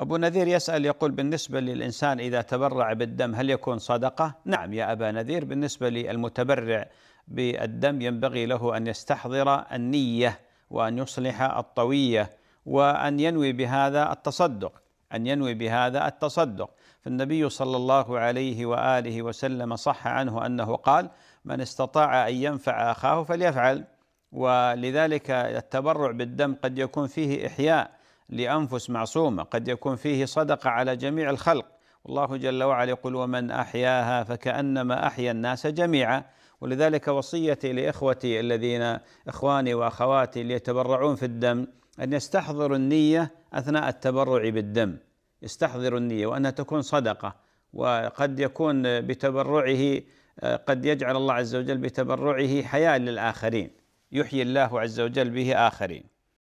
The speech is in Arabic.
أبو نذير يسأل يقول بالنسبة للإنسان إذا تبرع بالدم هل يكون صدقة؟ نعم يا أبا نذير بالنسبة للمتبرع بالدم ينبغي له أن يستحضر النية وأن يصلح الطوية وأن ينوي بهذا التصدق أن ينوي بهذا التصدق فالنبي صلى الله عليه وآله وسلم صح عنه أنه قال من استطاع أن ينفع أخاه فليفعل ولذلك التبرع بالدم قد يكون فيه إحياء لأنفس معصومة قد يكون فيه صدقة على جميع الخلق والله جل وعلا يقول ومن أحياها فكأنما أحيا الناس جميعا ولذلك وصيتي لإخوتي الذين إخواني وأخواتي اللي يتبرعون في الدم أن يستحضروا النية أثناء التبرع بالدم يستحضروا النية وأنها تكون صدقة وقد يكون بتبرعه قد يجعل الله عز وجل بتبرعه حياة للآخرين يحيي الله عز وجل به آخرين